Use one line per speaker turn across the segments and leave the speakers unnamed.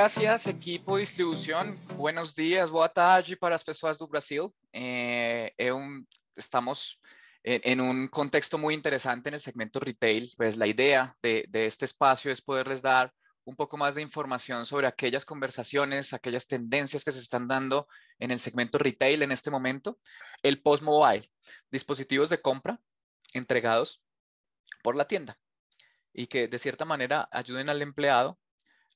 gracias, equipo de Buenos días, boa tarde para las personas do Brasil. Eh, um, estamos en, un contexto muy interesante en el segmento retail, pues la idea de, de, este espacio es poderles dar un poco más de información sobre aquellas conversaciones, aquellas tendencias que se están dando en el segmento retail en este momento. El post-mobile, dispositivos de compra entregados por la tienda y que de cierta manera ayuden al empleado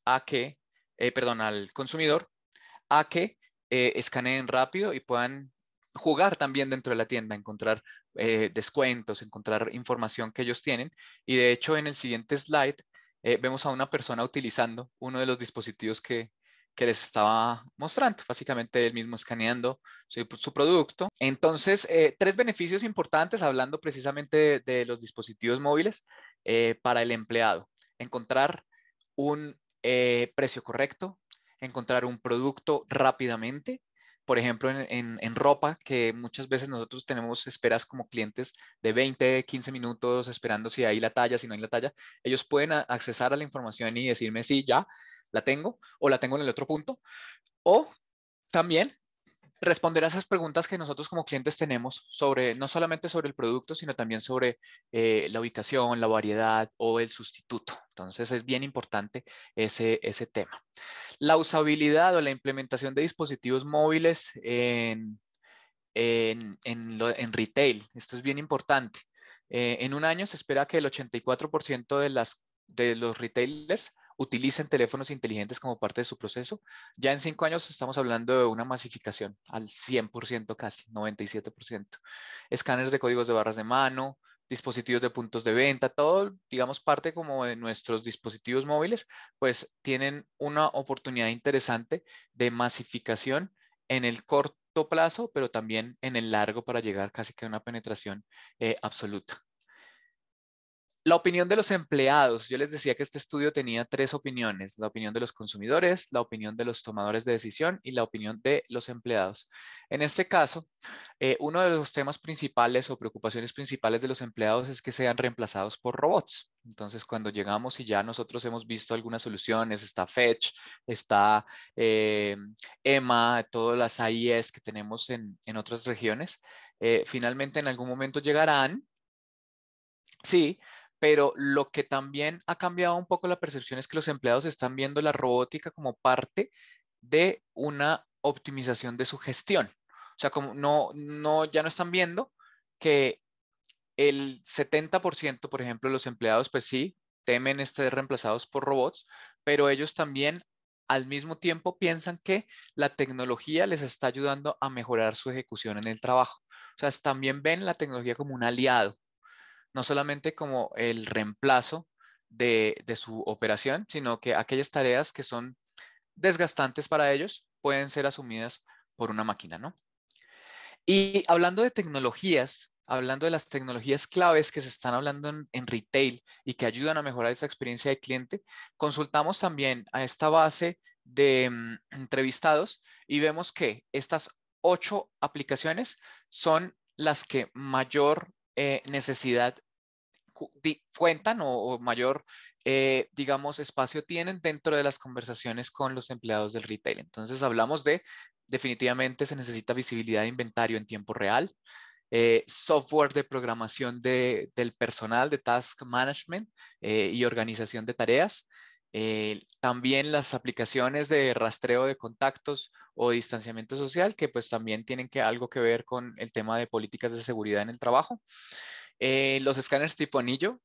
a que eh, perdón, al consumidor a que eh, escaneen rápido y puedan jugar también dentro de la tienda, encontrar eh, descuentos, encontrar información que ellos tienen. Y de hecho, en el siguiente slide vemos a una persona utilizando uno de los dispositivos que, que les estaba mostrando, básicamente él mismo escaneando su, producto. Entonces, tres beneficios importantes, hablando precisamente de, los dispositivos móviles para el empleado. Encontrar un eh, precio correcto, encontrar un producto rápidamente. Por ejemplo, en, en, ropa, que muchas veces nosotros tenemos esperas como clientes de 20, 15 minutos esperando si hay la talla, si no hay la talla. Ellos pueden accesar a la información y decirme si ya la tengo o la tengo en el otro punto. O también responder a esas preguntas que nosotros como clientes tenemos sobre, no solamente sobre el producto, sino también sobre eh, la ubicación, la variedad o el sustituto. Entonces es bien importante ese, tema. La usabilidad o la implementación de dispositivos móviles en, retail. Esto es bien importante. Eh, en un año se espera que el 84% de, las, de los retailers utilizan teléfonos inteligentes como parte de su proceso. Ya en cinco años estamos hablando de una masificación al 100% casi, 97%. Escáneres de códigos de barras de mano, dispositivos de puntos de venta, todo, digamos, parte como de nuestros dispositivos móviles, pues tienen una oportunidad interesante de masificación en el corto plazo, pero también en el largo para llegar casi que a una penetración eh, absoluta. La opinión de los empleados. Yo les decía que este estudio tenía tres opiniones. La opinión de los consumidores, la opinión de los tomadores de decisión y la opinión de los empleados. En este caso, eh, uno de los temas principales o preocupaciones principales de los empleados es que sean reemplazados por robots. Entonces, cuando llegamos y ya nosotros hemos visto algunas soluciones, está Fetch, está eh, EMA, todas las AIS que tenemos en, en otras regiones, eh, finalmente en algún momento llegarán, sí, pero lo que también ha cambiado un poco la percepción es que los empleados están viendo la robótica como parte de una optimización de su gestión. O sea, como no, no, ya no están viendo que el 70%, por ejemplo, los empleados, pues sí, temen estar reemplazados por robots, pero ellos también al mismo tiempo piensan que la tecnología les está ayudando a mejorar su ejecución en el trabajo. O sea, también ven la tecnología como un aliado no solamente como el reemplazo de, su operación, sino que aquellas tareas que son desgastantes para ellos pueden ser asumidas por una máquina, ¿no? Y hablando de tecnologías, hablando de las tecnologías claves que se están hablando en, retail y que ayudan a mejorar esa experiencia de cliente, consultamos también a esta base de mm, entrevistados y vemos que estas ocho aplicaciones son las que mayor eh, necesidad cuentan o, mayor, eh, digamos, espacio tienen dentro de las conversaciones con los empleados del retail. Entonces hablamos de, definitivamente se necesita visibilidad de inventario en tiempo real, eh, software de programación del personal, de task management y organización de tareas, eh, también las aplicaciones de rastreo de contactos o distanciamiento social, que pues también tienen que, algo que ver con el tema de políticas de seguridad en el trabajo. Eh, los escáneres tipo anillo,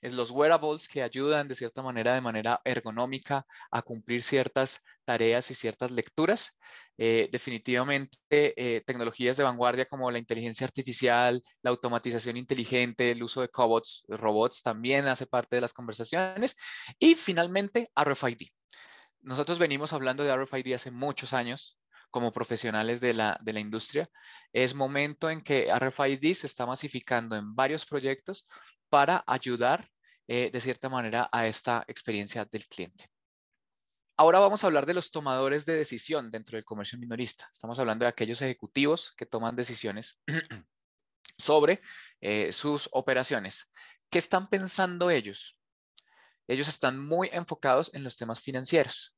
es los wearables que ayudan de cierta manera, de manera ergonómica, a cumplir ciertas tareas y ciertas lecturas. Eh, definitivamente, eh, tecnologías de vanguardia como la inteligencia artificial, la automatización inteligente, el uso de cobots, robots, también hace parte de las conversaciones. Y finalmente, RFID. Nosotros venimos hablando de RFID hace muchos años como profesionales de la, industria, es momento en que RFID se está masificando en varios proyectos para ayudar eh, de cierta manera a esta experiencia del cliente. Ahora vamos a hablar de los tomadores de decisión dentro del comercio minorista. Estamos hablando de aquellos ejecutivos que toman decisiones sobre eh, sus operaciones. ¿Qué están pensando ellos? Ellos están muy enfocados en los temas financieros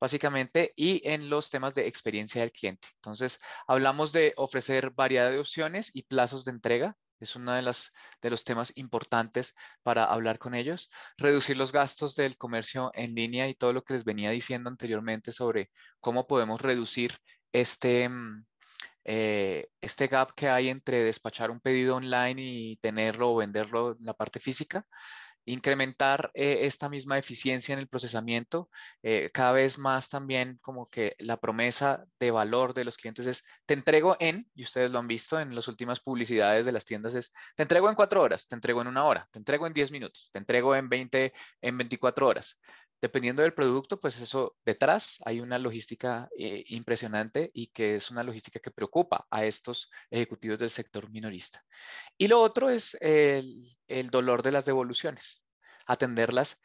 básicamente, y en los temas de experiencia del cliente. Entonces, hablamos de ofrecer variedad de opciones y plazos de entrega. Es uno de, las, de los temas importantes para hablar con ellos. Reducir los gastos del comercio en línea y todo lo que les venía diciendo anteriormente sobre cómo podemos reducir este, mm, eh, este gap que hay entre despachar un pedido online y tenerlo o venderlo en la parte física incrementar eh, esta misma eficiencia en el procesamiento. Eh, cada vez más también como que la promesa de valor de los clientes es, te entrego en, y ustedes lo han visto en las últimas publicidades de las tiendas, es, te entrego en cuatro horas, te entrego en una hora, te entrego en diez minutos, te entrego en veinte, en veinticuatro horas. Dependiendo del producto, pues eso detrás hay una logística eh, impresionante y que es una logística que preocupa a estos ejecutivos del sector minorista. Y lo otro es el, dolor de las devoluciones, atenderlas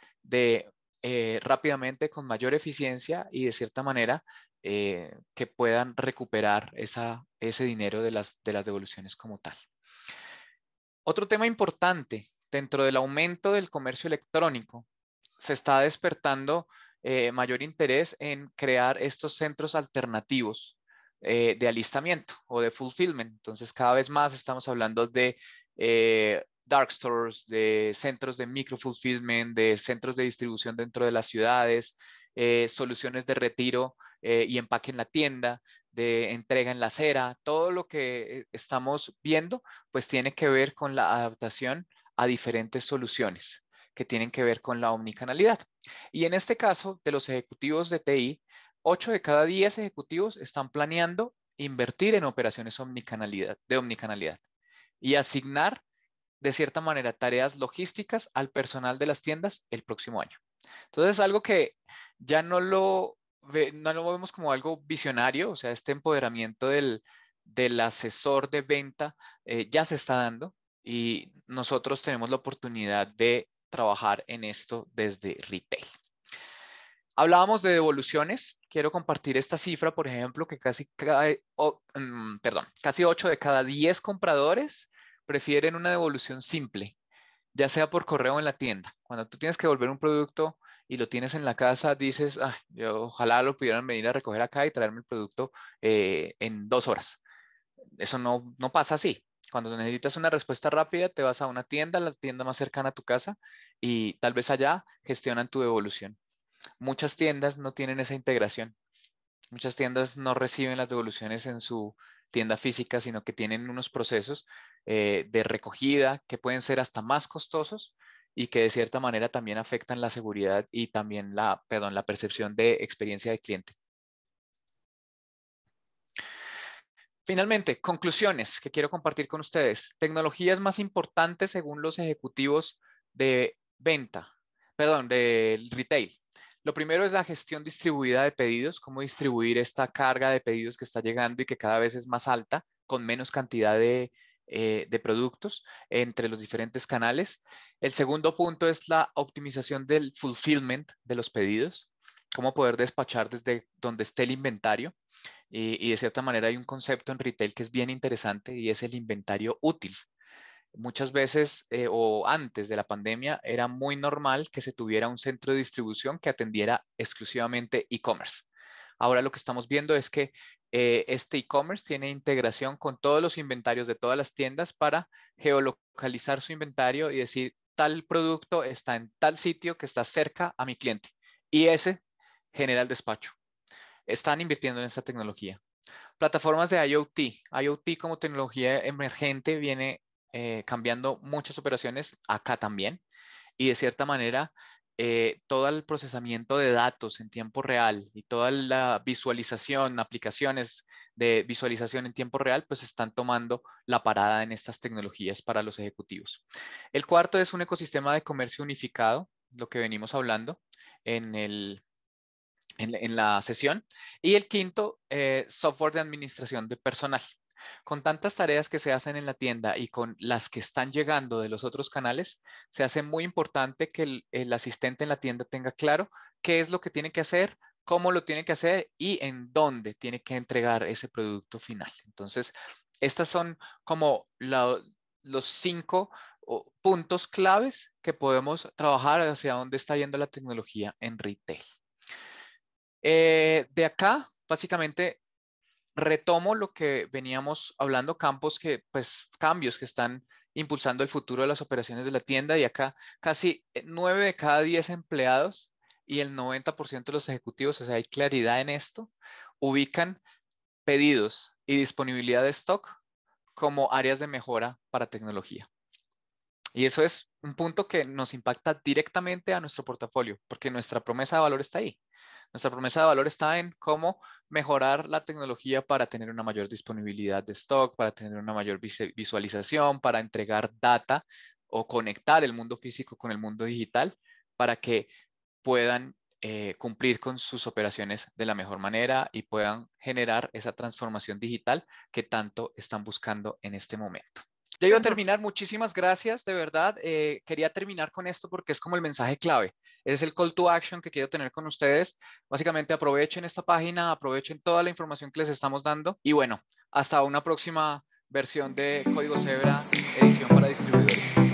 eh, rápidamente con mayor eficiencia y de cierta manera eh, que puedan recuperar ese dinero de las devoluciones como tal. Otro tema importante dentro del aumento del comercio electrónico se está despertando eh, mayor interés en crear estos centros alternativos eh, de alistamiento o de fulfillment. Entonces, cada vez más estamos hablando de eh, dark stores, de centros de micro fulfillment, de centros de distribución dentro de las ciudades, soluciones de retiro y empaque en la tienda, de entrega en la acera. Todo lo que estamos viendo, pues tiene que ver con la adaptación a diferentes soluciones que tienen que ver con la omnicanalidad. Y en este caso, de los ejecutivos de TI, 8 de cada 10 ejecutivos están planeando invertir en operaciones omnicanalidad, de omnicanalidad y asignar, de cierta manera, tareas logísticas al personal de las tiendas el próximo año. Entonces, algo que ya no lo, no lo vemos como algo visionario, o sea, este empoderamiento del, del asesor de venta eh, ya se está dando y nosotros tenemos la oportunidad de trabajar en esto desde retail. Hablábamos de devoluciones. Quiero compartir esta cifra, por ejemplo, que casi, mm, perdón, casi 8 de cada 10 compradores prefieren una devolución simple, ya sea por correo en la tienda. Cuando tú tienes que devolver un producto y lo tienes en la casa, dices, ojalá lo pudieran venir a recoger acá y traerme el producto eh, en dos horas. Eso no, no pasa así. Cuando necesitas una respuesta rápida, te vas a una tienda, la tienda más cercana a tu casa, y tal vez allá gestionan tu devolución. Muchas tiendas no tienen esa integración. Muchas tiendas no reciben las devoluciones en su tienda física, sino que tienen unos procesos eh, de recogida que pueden ser hasta más costosos y que de cierta manera también afectan la seguridad y también la, perdón, la percepción de experiencia de cliente. Finalmente, conclusiones que quiero compartir con ustedes. Tecnologías más importantes según los ejecutivos de venta, perdón, de retail. Lo primero es la gestión distribuida de pedidos, cómo distribuir esta carga de pedidos que está llegando y que cada vez es más alta, con menos cantidad de, eh, de productos entre los diferentes canales. El segundo punto es la optimización del fulfillment de los pedidos, cómo poder despachar desde donde esté el inventario. Y, de cierta manera hay un concepto en retail que es bien interesante y es el inventario útil muchas veces eh, o antes de la pandemia era muy normal que se tuviera un centro de distribución que atendiera exclusivamente e-commerce. Ahora lo que estamos viendo es que eh, este e-commerce tiene integración con todos los inventarios de todas las tiendas para geolocalizar su inventario y decir tal producto está en tal sitio que está cerca a mi cliente. Y ese genera el despacho están invirtiendo en esta tecnología. Plataformas de IoT. IoT como tecnología emergente viene eh, cambiando muchas operaciones acá también y de cierta manera eh, todo el procesamiento de datos en tiempo real y toda la visualización, aplicaciones de visualización en tiempo real, pues están tomando la parada en estas tecnologías para los ejecutivos. El cuarto es un ecosistema de comercio unificado, lo que venimos hablando en el en, la sesión. Y el quinto, eh, software de administración de personal. Con tantas tareas que se hacen en la tienda y con las que están llegando de los otros canales, se hace muy importante que el, asistente en la tienda tenga claro qué es lo que tiene que hacer, cómo lo tiene que hacer y en dónde tiene que entregar ese producto final. Entonces, estas son como los cinco puntos claves que podemos trabajar hacia dónde está yendo la tecnología en retail. Eh, de acá, básicamente, retomo lo que veníamos hablando, campos que, pues, cambios que están impulsando el futuro de las operaciones de la tienda y acá casi 9 de cada 10 empleados y el 90% de los ejecutivos, o sea, hay claridad en esto, ubican pedidos y disponibilidad de stock como áreas de mejora para tecnología. Y eso es un punto que nos impacta directamente a nuestro portafolio, porque nuestra promesa de valor está ahí. Nuestra promesa de valor está en cómo mejorar la tecnología para tener una mayor disponibilidad de stock, para tener una mayor visualización, para entregar data o conectar el mundo físico con el mundo digital para que puedan eh, cumplir con sus operaciones de la mejor manera y puedan generar esa transformación digital que tanto están buscando en este momento. Ya iba a terminar, muchísimas gracias, de verdad. Eh, quería terminar con esto porque es como el mensaje clave. Es el call to action que quiero tener con ustedes. Básicamente aprovechen esta página, aprovechen toda la información que les estamos dando y bueno, hasta una próxima versión de Código Zebra, edición para distribuidores.